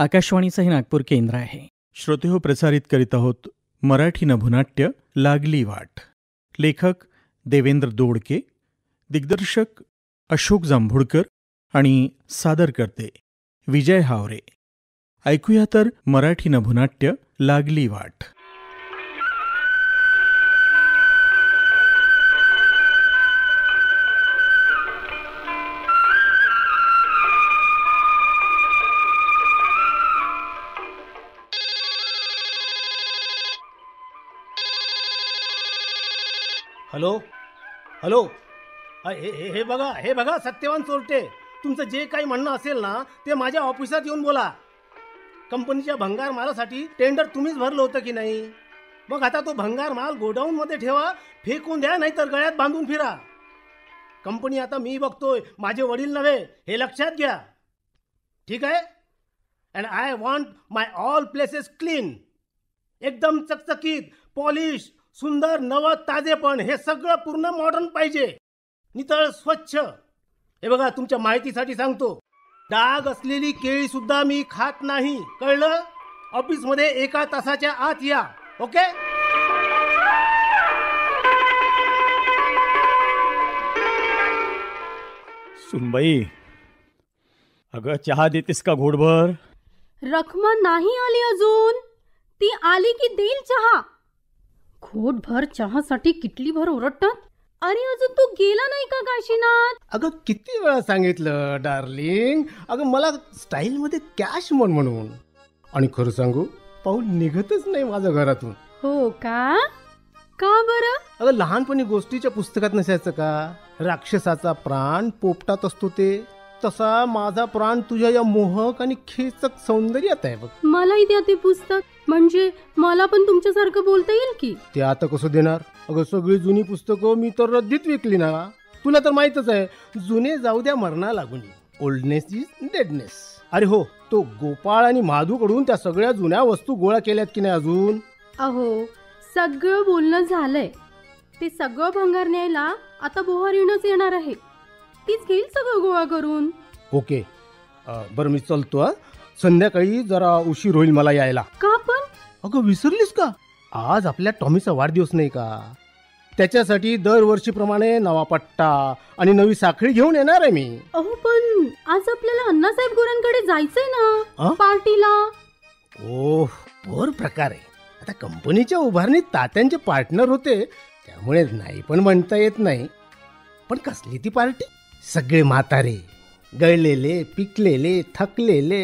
आकाशवाणीचं हे नागपूर केंद्र आहे श्रोतेहो प्रसारित करीत आहोत मराठी नभुनाट्य लागली वाट लेखक देवेंद्र दोडके दिग्दर्शक अशोक जांभुडकर आणि सादरकर्ते विजय हावरे ऐकूया तर मराठी नभुनाट्य लागली वाट हॅलो हॅलो हे हे बघा हे बघा सत्यवान चोरटे तुमचं जे काही म्हणणं असेल ना ते माझ्या ऑफिसात येऊन बोला कंपनीच्या भंगार मालासाठी टेंडर तुम्हीच भरलं होतं की नाही मग आता तो भंगार माल गोडाऊनमध्ये ठेवा फेकून द्या नाहीतर गळ्यात बांधून फिरा कंपनी आता मी बघतोय माझे वडील नव्हे हे लक्षात घ्या ठीक आहे and I want my all places clean एकदम चकचकीत पॉलिश सुंदर नवं ताजेपण हे सगळं पूर्ण मॉडर्न पाहिजे नितळ स्वच्छ हे बघा तुमच्या माहितीसाठी सांगतो डाग असलेली केळी सुद्धा मी खात नाही कळलं ऑफिसमध्ये एका तासाच्या आत या ओके सुनबाई अगं चहा देतेस का घोडभर रखमा नाही आली अजून ती आली की देईल चहा खोटभर चहासाठी भर ओरडतात अरे अजून तू गेला नाही का काशीनाथ अगं किती वेळा सांगितलं डार्लिंग अगं मला स्टाईल मध्ये कॅश म्हण म्हणून आणि खरं सांगू पाऊल निघतच नाही माझ्या घरातून हो का का बर अगं लहानपणी गोष्टीच्या पुस्तकात नसायचं का राक्षसाचा प्राण पोपटात असतो ते तसा माझा प्राण तुझ्या या मोहक आणि खेचक सौंदर्यात आहे बघ मलाही द्या ते पुस्तक म्हणजे मला पण तुमच्यासारखं बोलता येईल की ते आता कसं देणार अगं सगळी जुनी पुस्तकं मी तर रद्दीत विकली ना तुला तर माहितच आहे जुने जाऊ द्या मरणा लागून ओल्डनेस इज डेडनेस अरे हो तो गोपाळ आणि माधू कडून त्या सगळ्या जुन्या वस्तू गोळा केल्यात की नाही अजून अहो सगळं बोलणं झालंय ते सगळं भंगार न्यायला आता बोहारीणच येणार आहे तीच घेईल सगळं गोळा करून ओके बरं मी चलतो संध्याकाळी जरा उशीर होईल मला यायला का पण अगं विसरलीस का आज आपल्या टॉमीचा वाढदिवस नाही का त्याच्यासाठी दरवर्षीप्रमाणे नवा पट्टा आणि नवी साखळी घेऊन येणार आहे मी अहो पण आज आपल्याला अण्णासाहेब गोरांकडे जायचंय ना पार्टीला ओह भर प्रकार आहे आता कंपनीच्या उभारणीत तात्यांचे पार्टनर होते त्यामुळे नाही पण म्हणता येत नाही पण कसली ती पार्टी सगळे म्हातारे गळलेले पिकलेले थकलेले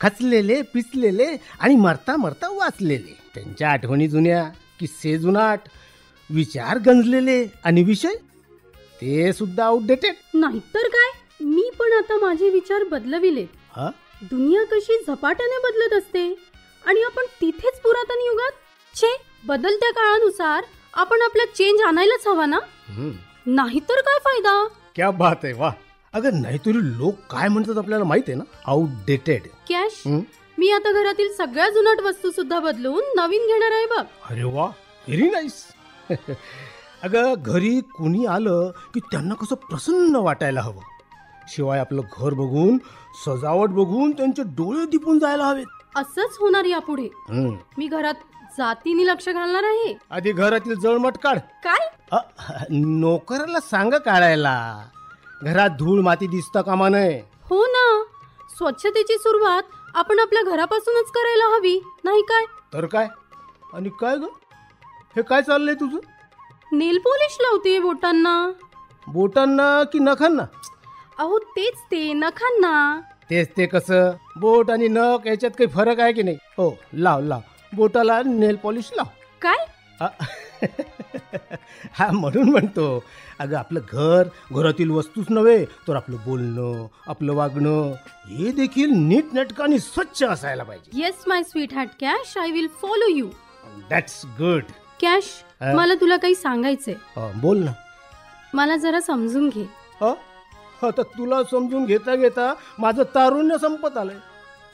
खचलेले पिचलेले आणि मरता मरता वाचलेले त्यांच्या आठवणी जुन्या किस्से जुनाट विचार गंजलेले आणि विषय ते सुद्धा आउटडेटेड नाहीतर काय मी पण आता माझे विचार बदलविले हा दुनिया कशी झपाट्याने बदलत असते आणि आपण तिथेच पुरातन युगात छे बदलत्या काळानुसार आपण आपला चेंज आणायलाच हवा ना नाहीतर काय फायदा क्या बात आहे वा अगं नाहीतरी लोक काय म्हणतात आपल्याला माहित आहे ना आउटडेटेड कॅश मी आता घरातील सगळ्या जुनाट वस्तू सुद्धा बदलून नवीन घेणार आहे बघ अरे वा व्हेरी नाईस अगं घरी कुणी आलं की त्यांना कसं प्रसन्न वाटायला हवं शिवाय आपलं घर बघून सजावट बघून त्यांचे डोळे दिपून जायला हवेत असंच होणार यापुढे मी घरात जातीने लक्ष घालणार आहे आधी घरातील जळमट काढ काय नोकराला सांग काढायला घरात धूळ माती दिसत कामा नये हो ना स्वच्छतेची सुरुवात आपण आपल्या घरापासूनच करायला हवी नाही काय तर काय आणि काय ग हे काय चाललंय तुझं नेल पॉलिश लावते बोटांना बोटांना की नखांना अहो तेच ते नखांना तेच ते कसं बोट आणि नख याच्यात काही फरक आहे की नाही हो लाव लाव बोटाला नेल पॉलिश लाव काय हा म्हणून म्हणतो अगं आपलं घर घरातील वस्तूच नव्हे तर आपलं बोलणं आपलं वागणं हे देखील नीट आणि स्वच्छ असायला पाहिजे yes my sweetheart Cash I will follow you that's good Cash मला तुला काही सांगायचंय बोल ना मला जरा समजून घे आता तुला समजून घेता घेता माझं तारुण्य संपत आलंय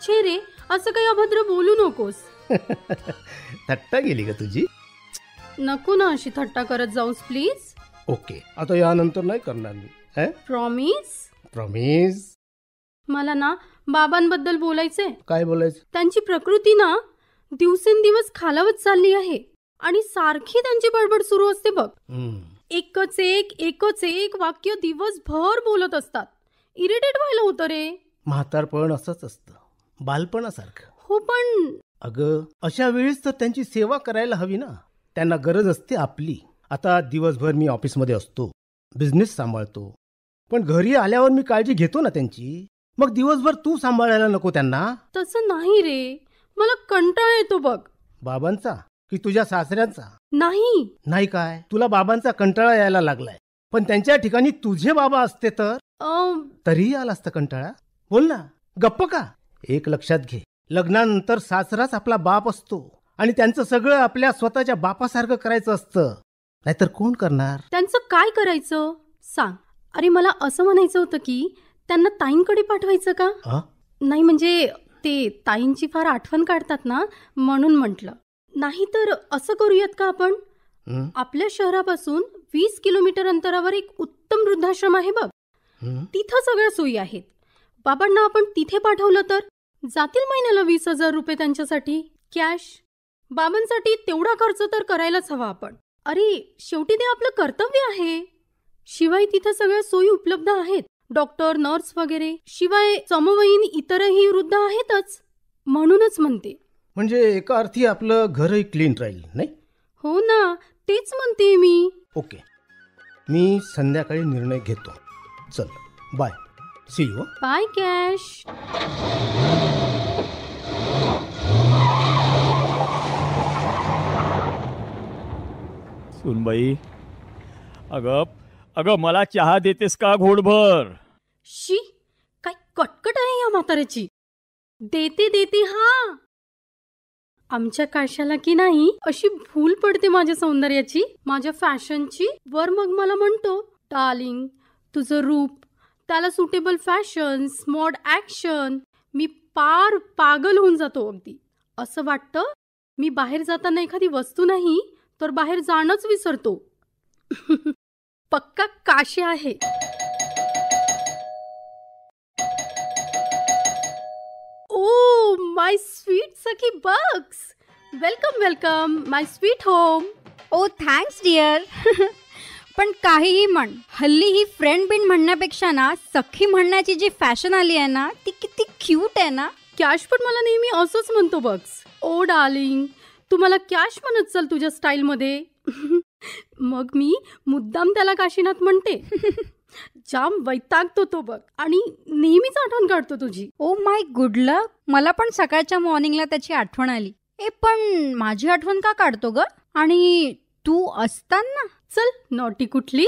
छे रे असं काही अभद्र बोलू नकोस थट्टा गेली का तुझी नको ना अशी थट्टा करत जाऊस प्लीज ओके आता यानंतर नाही करणार मी प्रॉमिस प्रॉमिस मला ना बाबांबद्दल बोलायचंय काय बोलायचं त्यांची प्रकृती ना दिवसेंदिवस खालावत चालली आहे आणि सारखी त्यांची बडबड सुरू असते बघ एकच एक एकच एक वाक्य दिवसभर बोलत असतात इरिटेट व्हायला होतं रे म्हातारपण असंच असतं बालपणासारखं हो पण अगं अशा वेळीच तर त्यांची सेवा करायला हवी ना त्यांना गरज असते आपली आता दिवसभर मी ऑफिसमध्ये असतो बिझनेस सांभाळतो पण घरी आल्यावर मी काळजी घेतो ना त्यांची मग दिवसभर तू सांभाळायला नको त्यांना तसं नाही रे मला कंटाळा येतो बघ बाबांचा की तुझ्या सासऱ्यांचा नाही नाही काय तुला बाबांचा कंटाळा यायला लागलाय पण त्यांच्या ठिकाणी तुझे बाबा असते तर तरीही आला असता कंटाळा बोल ना गप्प का एक लक्षात घे लग्नानंतर सासराच आपला बाप असतो आणि त्यांचं सगळं आपल्या स्वतःच्या बापासारखं करायचं असतं नाहीतर कोण करणार त्यांचं काय करायचं सांग अरे मला असं म्हणायचं होतं की त्यांना ताईंकडे पाठवायचं का नाही म्हणजे ते ताईंची फार आठवण काढतात ना म्हणून म्हटलं नाही तर असं करूयात का आपण आपल्या शहरापासून वीस किलोमीटर अंतरावर एक उत्तम वृद्धाश्रम आहे बघ तिथं सगळ्या सोयी आहेत बाबांना आपण तिथे पाठवलं तर जातील महिन्याला वीस हजार रुपये त्यांच्यासाठी कॅश बाबांसाठी तेवढा खर्च तर करायलाच हवा आपण अरे शेवटी ते आपलं कर्तव्य आहे शिवाय तिथे सगळ्या सोयी उपलब्ध आहेत डॉक्टर नर्स वगैरे शिवाय समवयीन इतरही वृद्ध आहेतच म्हणूनच म्हणते म्हणजे एका अर्थी आपलं घरही क्लीन राहील नाही हो ना तेच म्हणते मी ओके मी संध्याकाळी निर्णय घेतो चल bye See you. Bye, Cash. सुनबाई अगं अगं मला चहा देतेस का घोडभर शी काय कटकट आहे या म्हाताऱ्याची देते देते हा आमच्या काशाला की नाही अशी भूल पडते माझ्या सौंदर्याची माझ्या फॅशनची वर मग मला म्हणतो डार्लिंग तुझं रूप त्याला सुटेबल फॅशन स्मॉड ॲक्शन मी पार पागल होऊन जातो अगदी असं वाटतं मी बाहेर जाताना एखादी वस्तू नाही तर बाहेर जाणंच विसरतो पक्का काशी आहे ओ माय स्वीट सखी Bucks welcome welcome my sweet home oh thanks dear पण काहीही म्हण हल्ली ही फ्रेंड बिन म्हणण्यापेक्षा ना सखी म्हणण्याची जी फॅशन आली आहे ना ती किती क्यूट आहे ना कॅश पण मला नेहमी असंच म्हणतो बघ ओ डार्लिंग तू मला कॅश म्हणत चल तुझ्या स्टाईल मध्ये मग मी मुद्दाम त्याला काशीनाथ म्हणते जाम वैतागतो तो बघ आणि नेहमीच आठवण काढतो तुझी ओ माय गुड लक मला पण सकाळच्या मॉर्निंगला त्याची आठवण आली ए पण माझी आठवण का काढतो ग आणि तू असताना चल नॉटी कुठली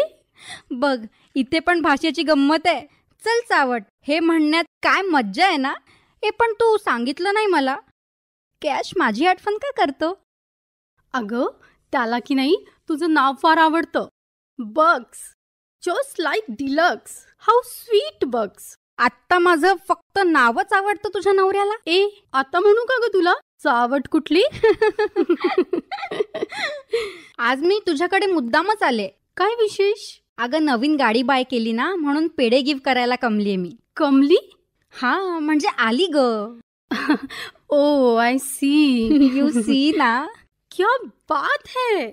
बघ इथे पण भाषेची गंमत आहे चल चावट हे म्हणण्यात काय मज्जा आहे ना हे पण तू सांगितलं नाही मला कॅश माझी आठवण का करतो अगं त्याला की नाही तुझं नाव फार आवडतं Bugs just like deluxe how sweet Bucks आत्ता माझं फक्त नावच आवडतं तुझ्या नवऱ्याला ए आता म्हणू का ग तुला आवड कुठली आज मी तुझ्याकडे मुद्दामच आले काय विशेष अगं नवीन गाडी बाय केली ना म्हणून पेडे गिफ्ट करायला कमलीये मी कमली हा म्हणजे आली ग oh I see you see ना क्या बात है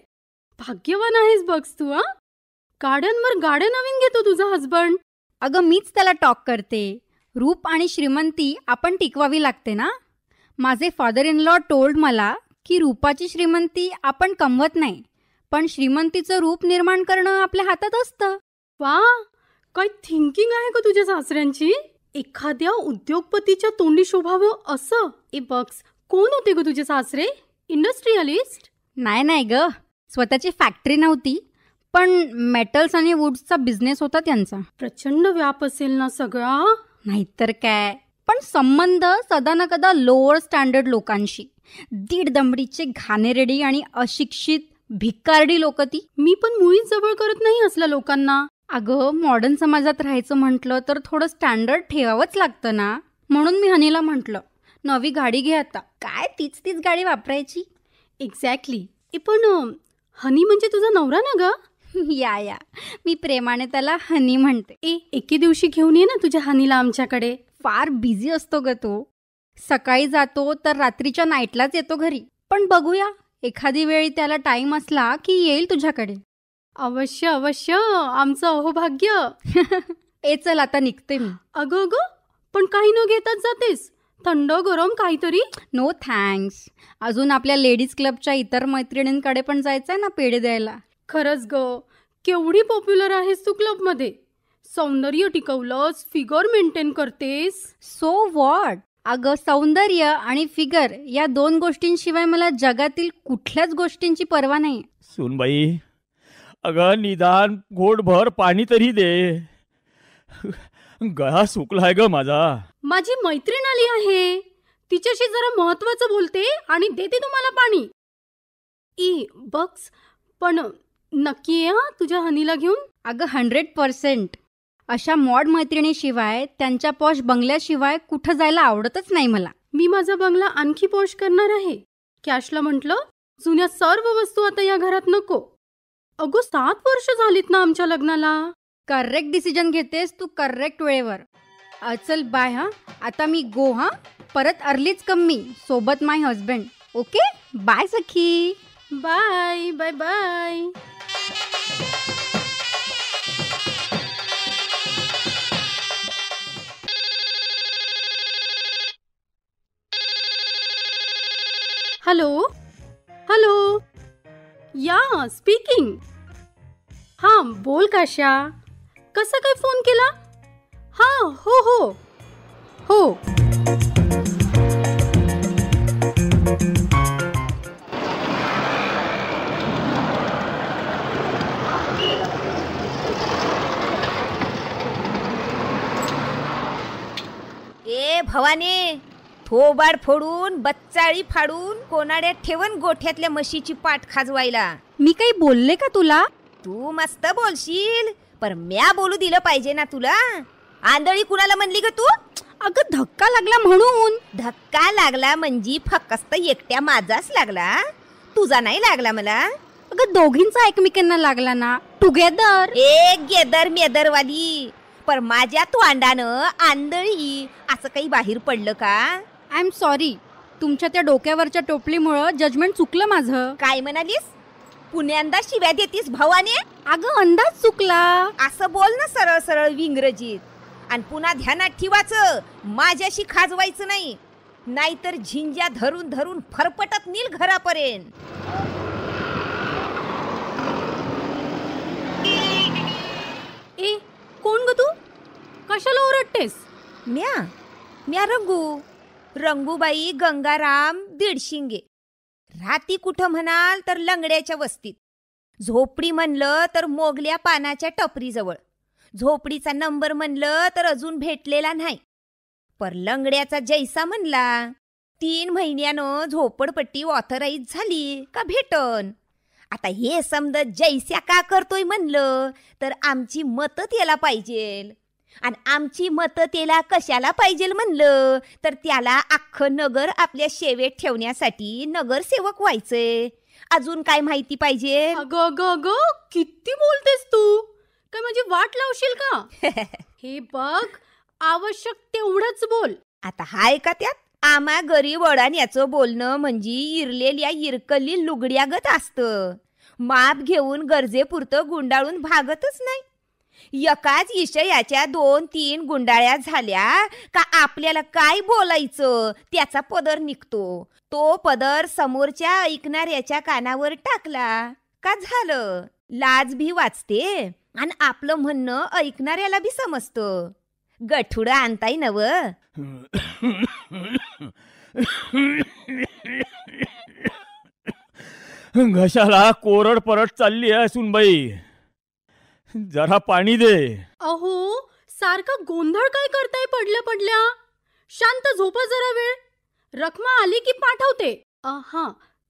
भाग्यवान आहेस बघ तू हा वर गाड्या नवीन घेतो तुझा हसबंड अगं मीच त्याला टॉक करते रूप आणि श्रीमंती आपण टिकवावी लागते ना माझे फादर इन लॉ टोल्ड मला की रूपाची श्रीमंती आपण कमवत नाही पण श्रीमंतीचं रूप निर्माण करणं आपल्या हातात असतं वा काय थिंकिंग आहे का तुझ्या सासऱ्यांची एखाद्या उद्योगपतीच्या तोंडी शोभावं असं ए बक्स कोण होते ग तुझे सासरे इंडस्ट्रियलिस्ट नाही नाही ग स्वतःची फॅक्टरी नव्हती पण मेटल्स आणि वुड्सचा बिझनेस होता त्यांचा प्रचंड व्याप असेल ना सगळा नाहीतर काय पण संबंध सदा ना कदा लोअर स्टँडर्ड लोकांशी दीड दमडीचे घाणेरडी आणि अशिक्षित भिक्कारडी लोक ती मी पण मुळीच जवळ करत नाही असल्या लोकांना अगं मॉडर्न समाजात राहायचं म्हटलं तर थोडं स्टँडर्ड ठेवावंच लागतं ना म्हणून मी हनीला म्हटलं नवी गाडी घे आता काय तीच तीच गाडी वापरायची एक्झॅक्टली ए पण हनी म्हणजे तुझा नवरा ना ग या या मी प्रेमाने त्याला हनी म्हणते ए एके दिवशी घेऊन ये ना तुझ्या हनीला आमच्याकडे फार बिझी असतो ग तो सकाळी जातो तर रात्रीच्या नाईटलाच येतो घरी पण बघूया एखादी वेळी त्याला टाइम असला की येईल तुझ्याकडे अवश्य अवश्य आमचं अहोभाग्य ए चल आता निघते मी अग अग पण काही न घेताच जातेस थंड गरम काहीतरी नो थँक्स अजून आपल्या लेडीज क्लबच्या इतर मैत्रिणींकडे पण जायचंय ना पेढे द्यायला खरंच ग केवढी पॉप्युलर आहेस तू क्लबमध्ये सौंदर्य टिकवलंच फिगर मेंटेन करतेस सो व्हॉट अग सौंदर्य आणि फिगर या दोन गोष्टींशिवाय मला जगातील कुठल्याच गोष्टींची पर्वा नाही सुनबाई अगं निदान घोटभर पाणी तरी दे गळा सुकलाय ग माझा माझी मैत्रीण आली आहे तिच्याशी जरा महत्वाचं बोलते आणि देते तुम्हाला पाणी ई बक्स पण नक्की तुझ्या हनीला घेऊन अगं हंड्रेड पर्सेंट अशा मॉड मैत्रिणीशिवाय त्यांच्या पॉश बंगल्याशिवाय कुठं जायला आवडतच नाही मला मी माझा बंगला आणखी पॉश करणार आहे कॅशला म्हटलं जुन्या सर्व वस्तू आता या घरात नको अगो सात वर्ष झालीत ना आमच्या लग्नाला करेक्ट डिसिजन घेतेस तू करेक्ट वेळेवर अचल बाय हा आता मी गो हा परत अर्लीच कमी सोबत माय हजबंड ओके बाय सखी bye bye bye hello hello yeah speaking हाँ बोल काशा कसा काय फोन केला हां हो हो हो थोबाड फोडून बच्चाळी फाडून कोणाड्यात ठेवून गोठ्यातल्या म्हशीची पाठ खाजवायला मी काही बोलले का तुला तू मस्त बोलशील पर म्या बोलू दिलं पाहिजे ना तुला आंधळी कुणाला म्हणली ग तू अगं धक्का लागला म्हणून धक्का लागला म्हणजे फक्त एकट्या माझाच लागला तुझा नाही लागला मला अगं दोघींचा एकमेकांना लागला ना टुगेदर एक गेदर मेदर वाली पर माझ्या तोंडानं आंधळी असं काही बाहेर पडलं का आय एम सॉरी तुमच्या त्या डोक्यावरच्या टोपलीमुळं जजमेंट चुकलं माझं काय म्हणालीस पुण्यांदा शिव्या देतीस भावाने अगं अंदाज चुकला असं बोल ना सरळ सरळ इंग्रजीत आणि पुन्हा ध्यानात ठेवाचं माझ्याशी खाजवायचं नाही नाहीतर झिंज्या धरून धरून फरफटत नील घरापर्यंत ए कोण ग तू कशाला ओरडतेस म्या म्या रंगू रंगूबाई गंगाराम दीडशिंगे राती कुठं म्हणाल तर लंगड्याच्या वस्तीत झोपडी म्हणलं तर मोगल्या पानाच्या टपरीजवळ झोपडीचा नंबर म्हणलं तर अजून भेटलेला नाही पर लंगड्याचा जैसा म्हणला तीन महिन्यानं झोपडपट्टी ऑथराईज झाली का भेटन आता हे समज जैस्या का करतोय म्हणलं तर आमची मतच याला पाहिजेल आणि आमची मतं त्याला कशाला पाहिजे म्हणलं तर त्याला अख्ख नगर आपल्या शेवेत ठेवण्यासाठी नगरसेवक व्हायचंय अजून काय माहिती पाहिजे ग ग ग किती बोलतेस तू काय म्हणजे वाट लावशील का हे बघ आवश्यक तेवढंच बोल आता हाय का त्यात आम्हा गरीब याचं बोलणं म्हणजे इरलेल्या इरकली लुगड्यागत असतं माप घेऊन गरजेपुरतं गुंडाळून भागतच नाही एकाच इशयाच्या दोन तीन गुंडाळ्या झाल्या का आपल्याला काय बोलायचं त्याचा पदर निघतो तो पदर समोरच्या ऐकणाऱ्याच्या कानावर टाकला का झालं लाज भी वाचते आणि आपलं म्हणणं ऐकणाऱ्याला भी समजत गठुड आणताय नव घशाला कोरड परत चालली आहे सुनबाई जरा पाणी दे अहो सारखा गोंधळ काय करताय पडल्या पडल्या शांत झोप जरा वेळ रखमा आली की पाठवते हा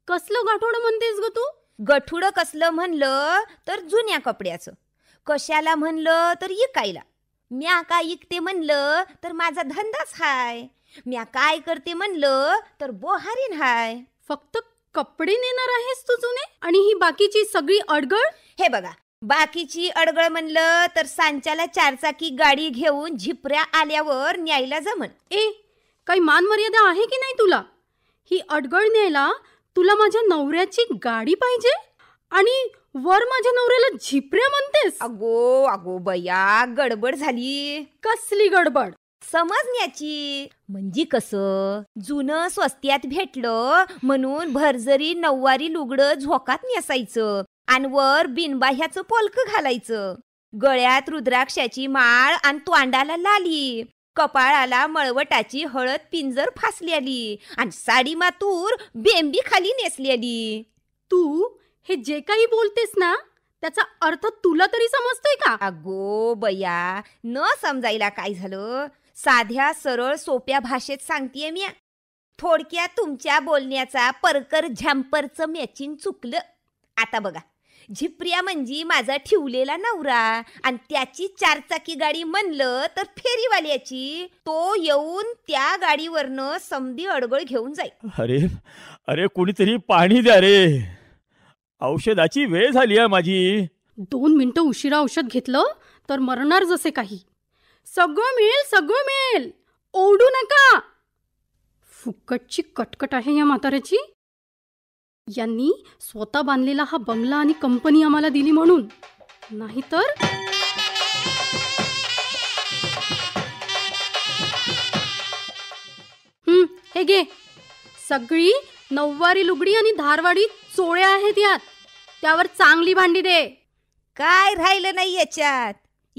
कसलं गाठोड म्हणतेस ग तू गठुड कसलं म्हणलं तर जुन्या कपड्याचं कशाला म्हणलं तर इकायला म्या काय इकते म्हणलं तर माझा धंदाच हाय म्या काय करते म्हणलं तर बोहारीन हाय फक्त कपडे नेणार आहेस तू जुने आणि ही बाकीची सगळी अडगळ हे बघा बाकीची अडगळ म्हणलं तर सांच्याला चारचाकी गाडी घेऊन झिपऱ्या आल्यावर न्यायला जमन ए काही मानमर्यादा आहे की नाही तुला ही अडगळ न्यायला तुला माझ्या नवऱ्याची गाडी पाहिजे आणि वर माझ्या नवऱ्याला झिपऱ्या म्हणतेस अगो अगो बया गडबड झाली कसली गडबड समजण्याची म्हणजे कसं जुनं स्वस्त्यात भेटलं म्हणून भरजरी नऊवारी लुगड झोकात नेसायचं आणि वर बिनबा पोलकं पोलक घालायचं गळ्यात रुद्राक्षाची माळ आणि तोंडाला लाली कपाळाला मळवटाची हळद पिंजर फासली आली आणि साडी मातूर बेंबी खाली नेसली आली तू हे जे काही बोलतेस ना त्याचा अर्थ तुला तरी समजतोय का अगो बया न समजायला काय झालं साध्या सरळ सोप्या भाषेत सांगतेय मी थोडक्यात तुमच्या बोलण्याचा परकर झॅम्परचं मॅचिंग चुकलं आता बघा झिप्रिया म्हणजे माझा ठेवलेला नवरा आणि त्याची चारचाकी गाडी म्हणलं तर फेरीवाल्याची तो येऊन त्या गाडीवरनं समधी अडगळ घेऊन जाई अरे अरे कुणीतरी पाणी द्या रे औषधाची वेळ झाली आहे माझी दोन मिनिटं उशिरा औषध घेतलं तर मरणार जसे काही सगळं मिळेल सगळं मिळेल ओढू नका फुकटची कटकट आहे या म्हाताऱ्याची यांनी स्वतः बांधलेला हा बंगला आणि कंपनी आम्हाला दिली म्हणून नाहीतर हे घे सगळी नववारी लुगडी आणि धारवाडी चोळ्या आहेत यात त्यावर चांगली भांडी दे काय राहिलं नाही याच्यात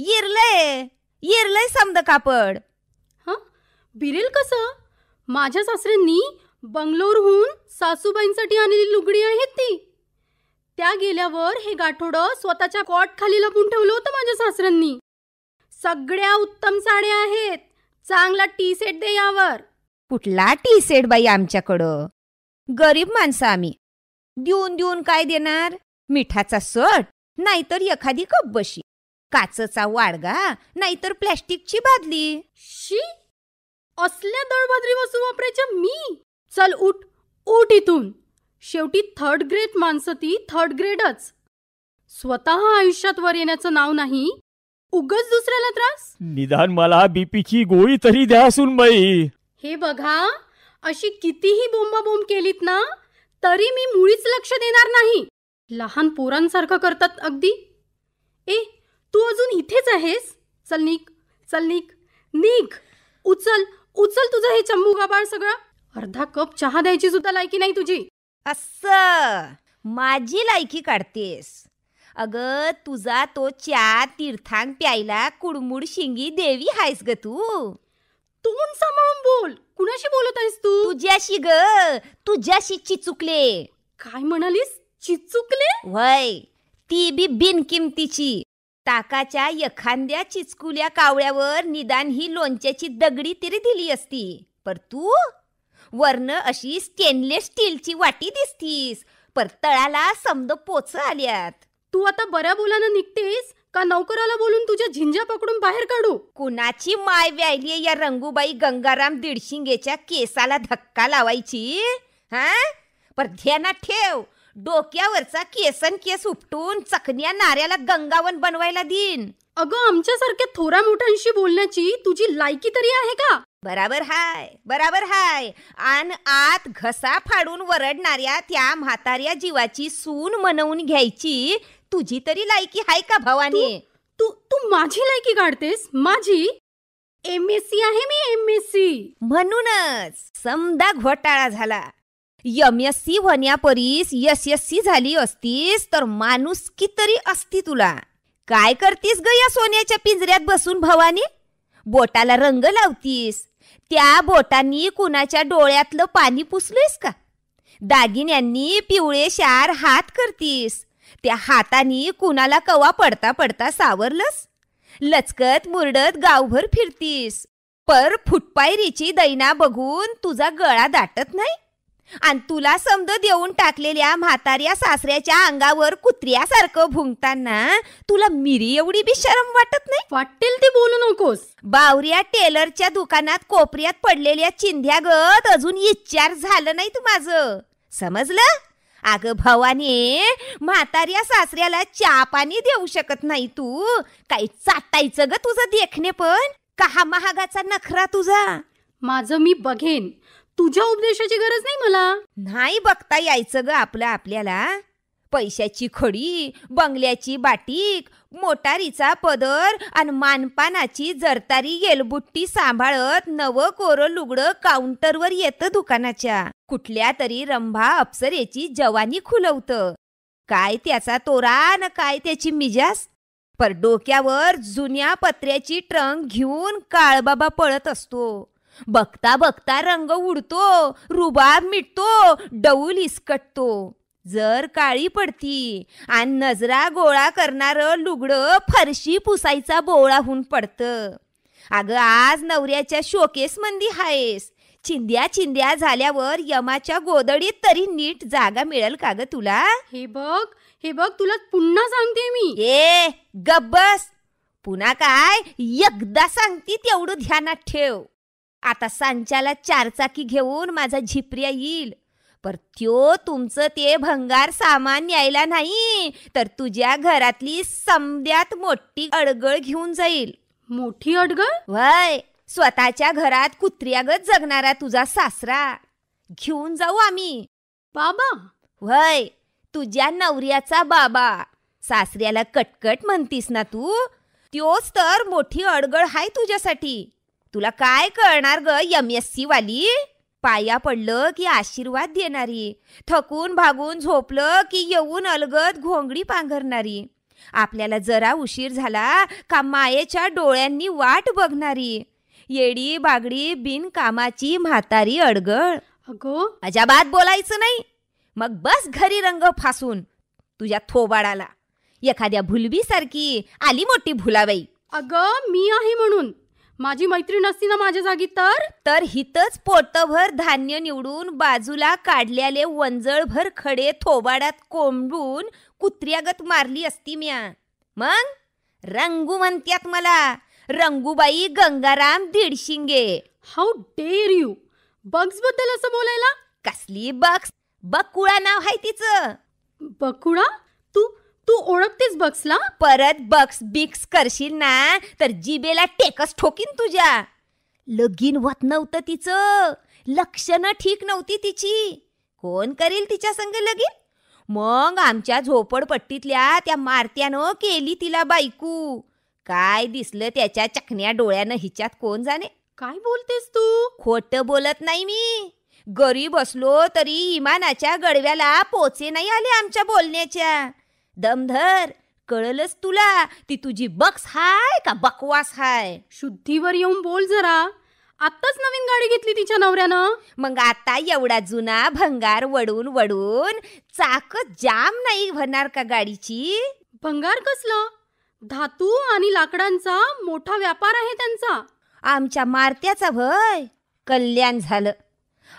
येरलंय येरलंय समद कापड हा बिरेल कसं माझ्या सासऱ्यांनी बंगलोरहून सासूबाईंसाठी आणलेली लुगडी आहेत ती त्या गेल्यावर हे गाठोड स्वतःच्या कॉट खाली लपून ठेवलं होतं माझ्या सासऱ्यांनी सगळ्या उत्तम साड्या आहेत चांगला टी सेट दे यावर कुठला टी सेट बाई आमच्याकडं गरीब माणसं आम्ही देऊन देऊन काय देणार मिठाचा सट नाहीतर एखादी कपबशी काचचा वाडगा नाहीतर प्लॅस्टिकची बादली शी असल्या दळबादरी वस्तू वापरायच्या मी चल उठ उठ इथून शेवटी थर्ड ग्रेड माणसं ती थर्ड ग्रेडच स्वतः आयुष्यात वर येण्याचं नाव नाही उगच दुसऱ्याला त्रास निदान मला बीपीची गोळी तरी द्या बाई हे बघा अशी कितीही बोंबाबोंब केलीत ना तरी मी मुळीच लक्ष देणार नाही लहान पोरांसारखं करतात अगदी ए तू अजून इथेच आहेस चल निक चल निक निक उचल उचल तुझं हे चंबू गाबाळ सगळं अर्धा कप चहा द्यायची सुद्धा लायकी नाही तुझी अस माझी लायकी काढतेस अग तुझा तो चहा तीर्थांग प्यायला कुडमुड शिंगी देवी हायस ग तू तू सांभाळून बोल कुणाशी बोलत आहेस तू तुझ्याशी ग तुझ्याशी चिचुकले काय म्हणालीस चिचुकले वय ती बी बिनकिमतीची ताकाच्या एखाद्या चिचकुल्या कावळ्यावर निदान ही लोणच्याची दगडी तरी दिली असती पर तू वर्ण अशी स्टेनलेस स्टीलची वाटी दिसतीस पर तळाला समद पोच आल्यात तू आता बऱ्या बोलानं निघतेस का नौकराला बोलून तुझ्या झिंजा पकडून बाहेर काढू कुणाची माय व्यायली या रंगूबाई गंगाराम दिडशिंगेच्या केसाला धक्का लावायची हा पर ध्याना ठेव डोक्यावरचा केसन केस उपटून चकन्या नाऱ्याला गंगावन बनवायला देईन अगं आमच्यासारख्या थोरा मोठ्यांशी बोलण्याची तुझी लायकी तरी आहे का बराबर हाय बराबर हाय आन आत घसा फाडून वरडणाऱ्या त्या म्हाताऱ्या जीवाची सून मनवून घ्यायची तुझी तरी लायकी हाय का भवानी तू तू माझी लायकी काढतेस माझी एम एस सी आहे मी एम एस सी म्हणूनच समदा घोटाळा झाला एम एस सी होण्यापरीस एस एस सी झाली असतीस तर माणूस कितरी असती तुला काय करतीस ग या सोन्याच्या पिंजऱ्यात बसून भवानी बोटाला रंग लावतीस त्या बोटांनी कुणाच्या डोळ्यातलं पाणी पुसलेस का दागिन्यांनी पिवळे शार हात करतीस त्या हातानी कुणाला कवा पडता पडता सावरलंस लचकत मुरडत गावभर फिरतीस पर फुटपायरीची दैना बघून तुझा गळा दाटत नाही आणि तुला समज देऊन टाकलेल्या म्हाताऱ्या सासऱ्याच्या अंगावर कुत्र्यासारखं भुंकताना तुला मिरी एवढी बी शरम वाटत नाही वाटेल ते बोलू नकोस बावऱ्या टेलरच्या दुकानात कोपऱ्यात पडलेल्या चिंध्यागत अजून इच्छार झालं नाही तू माझं समजलं अग भवाने म्हाताऱ्या सासऱ्याला चहा पाणी देऊ शकत नाही तू काही चाटायचं ग तुझं देखणे पण का महागाचा नखरा तुझा माझं मी बघेन तुझ्या उपदेशाची गरज नाही मला नाही बघता यायचं ग आपलं आपल्याला पैशाची खडी बंगल्याची बाटीक मोटारीचा पदर आणि मानपानाची जरतारी येलबुट्टी सांभाळत नव कोरं लुगडं काउंटरवर येतं दुकानाच्या कुठल्या तरी रंभा अप्सरेची जवानी खुलवत काय त्याचा तोरा न काय त्याची मिजास पर डोक्यावर जुन्या पत्र्याची ट्रंक घेऊन काळबाबा पळत असतो बघता बघता रंग उडतो रुबाब मिटतो डौल इसकटतो जर काळी पडती आणि नजरा गोळा करणार लुगडं फरशी पुसायचा बोळाहून पडत अगं आज नवऱ्याच्या शोकेस मंदी हायस चिंद्या चिंद्या झाल्यावर यमाच्या गोदडीत तरी नीट जागा मिळेल का ग तुला हे बघ हे बघ तुला पुन्हा सांगते मी ए गब्बस पुन्हा काय एकदा सांगती तेवढं ध्यानात ठेव आता सांच्याला चारचाकी घेऊन माझा झिपऱ्या येईल पर त्यो तुमचं ते भंगार सामान यायला नाही तर तुझ्या घरातली समद्यात मोठी अडगळ घेऊन जाईल मोठी अडगळ वय स्वतःच्या घरात कुत्र्यागत जगणारा तुझा सासरा घेऊन जाऊ आम्ही बाबा वय तुझ्या नवऱ्याचा बाबा सासऱ्याला कटकट म्हणतीस ना तू त्योच तर मोठी अडगळ आहे तुझ्यासाठी तुला काय कळणार ग एम एस सी वाली पाया पडलं की आशीर्वाद देणारी थकून भागून झोपलं की येऊन अलगद घोंगडी पांघरणारी आपल्याला जरा उशीर झाला का मायेच्या डोळ्यांनी वाट बघणारी येडी बागडी बिनकामाची म्हातारी अडगळ अगो अजाबात बोलायचं नाही मग बस घरी रंग फासून तुझ्या थोबाडाला एखाद्या सारखी आली मोठी भुलाबाई अग मी आहे म्हणून माझी मैत्रीण असती ना माझ्या जागी तर तर हितच पोटभर धान्य निवडून बाजूला काढल्याले वंजळभर खडे थोबाड्यात कोंबडून कुत्र्यागत मारली असती म्या मग रंगू म्हणत्यात मला Rangubai Gangaram Didshinge how dare you bugs बद्दल असं बोलायला कसली बक्स बकुळा नाव आहे तिचं बकुळा तू तू ओळखतेस बक्सला परत बक्स बिक्स करशील ना तर जिबेला टेकस ठोकीन तुझ्या लगीन वत नव्हतं तिचं लक्षणं ठीक नव्हती तिची कोण करील तिच्या संग लगीन मग आमच्या झोपडपट्टीतल्या त्या मारत्यानं केली तिला बायकू काय दिसलं त्याच्या चकण्या डोळ्यानं हिच्यात कोण जाणे काय बोलतेस तू खोटं बोलत नाही मी गरीब असलो तरी इमानाच्या गडव्याला पोचे नाही आले आमच्या बोलण्याच्या दमधर कळलंच तुला ती तुझी बक्स हाय का बकवास हाय शुद्धीवर येऊन बोल जरा आत्ताच नवीन गाडी घेतली तिच्या नवऱ्यानं मग आता एवढा जुना भंगार वडून वडून चाक जाम नाही भरणार का गाडीची भंगार कसलं धातू आणि लाकडांचा मोठा व्यापार आहे त्यांचा आमच्या मारत्याचा भय कल्याण झालं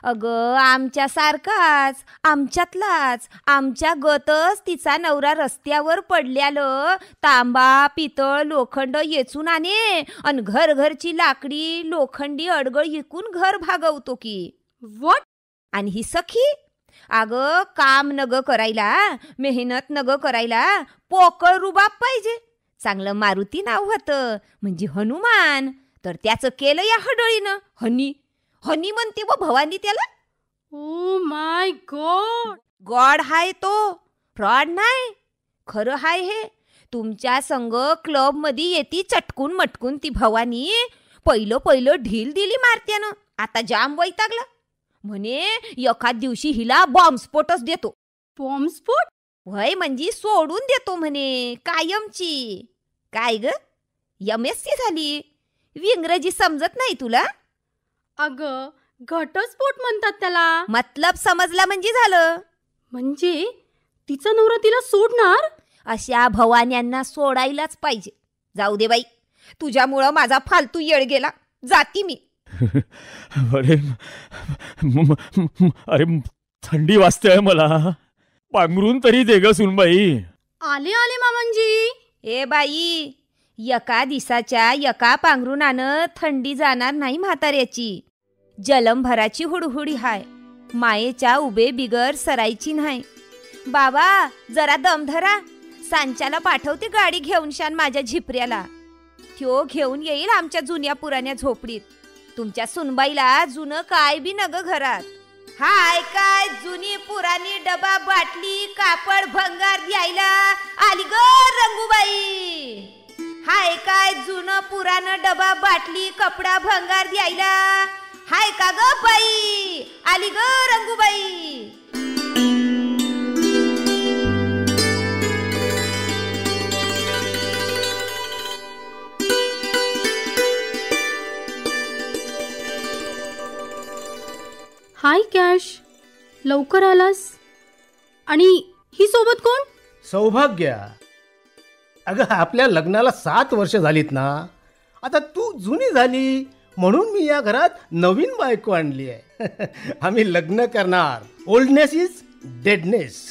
अगं आमच्यासारखाच आमच्यातलाच आमच्या गतच तिचा नवरा रस्त्यावर पडल्यालं तांबा पितळ लोखंड येचून आणे आणि घरघरची लाकडी लोखंडी अडगळ विकून घर भागवतो की वॉट आणि ही सखी अगं काम नग करायला मेहनत नग करायला पोकळ रुबाब पाहिजे चांगलं मारुती नाव होतं म्हणजे हनुमान तर त्याचं केलं या हडळीनं हनी हनी म्हणते व भवानी त्याला ओ माय गॉड गॉड हाय तो फ्रॉड नाही खरं हाय हे तुमच्या संग क्लब मध्ये येते चटकून मटकून ती भवानी पहिलं पहिलं ढील दिली मारत्यानं आता जाम वैतागला म्हणे एखाद दिवशी हिला बॉम्बस्फोटच देतो बॉम्बस्फोट वय म्हणजे सोडून देतो म्हणे कायमची काय ग एम एस सी झाली इंग्रजी समजत नाही तुला अगं घटस्फोट म्हणतात त्याला मतलब समजला म्हणजे झालं म्हणजे तिचा नवरा तिला सोडणार अशा भवान्यांना सोडायलाच पाहिजे जाऊ दे बाई तुझ्यामुळं माझा फालतू येळ गेला जाती मी अरे अरे थंडी वाजते मला पांघरून तरी दे ग सुनबाई आले आले मामांजी ए बाई एका दिसाच्या एका पांघरुणानं थंडी जाणार नाही म्हाताऱ्याची जलमभराची हुडहुडी हाय मायेच्या उबे बिगर सरायची नाही बाबा जरा दम धरा सांच्याला पाठवते गाडी घेऊन शान माझ्या झिपऱ्याला त्यो घेऊन येईल आमच्या जुन्या पुराण्या झोपडीत तुमच्या सुनबाईला जुनं काय बी नग घरात हाय काय जुनी पुराणी डबा बाटली कापड भंगार द्यायला आली ग रंगूबाई हाय काय जुनं पुराण डबा बाटली कपडा भंगार द्यायला हाय का ग बाई आली ग रंगूबाई हाय कॅश लवकर आलास आणि ही सोबत कोण सौभाग्य अगं आपल्या लग्नाला सात वर्ष झालीत ना आता तू जुनी झाली म्हणून मी या घरात नवीन बायको आणली आहे आम्ही लग्न करणार ओल्डनेस इज डेडनेस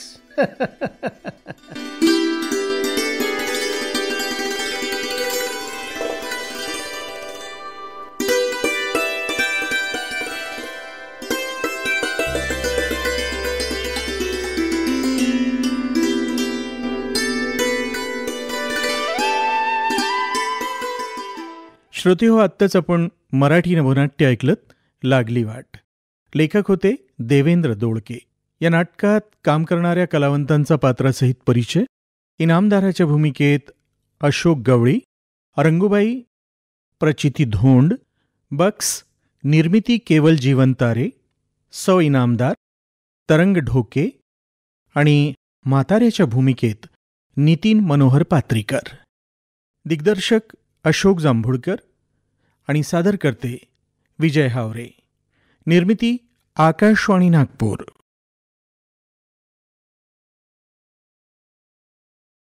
श्रोते हो आत्ताच आपण मराठी नवनाट्य ऐकलत लागली वाट लेखक होते देवेंद्र दोडके या नाटकात काम करणाऱ्या कलावंतांचा पात्रासहित परिचय इनामदाराच्या भूमिकेत अशोक गवळी रंगुबाई प्रचिती धोंड बक्स निर्मिती केवल जीवनतारे सौ इनामदार तरंग ढोके आणि म्हाताऱ्याच्या भूमिकेत नितीन मनोहर पात्रीकर दिग्दर्शक अशोक जांभुडकर आणि सादर करते विजय हावरे निर्मिती आकाशवाणी नागपूर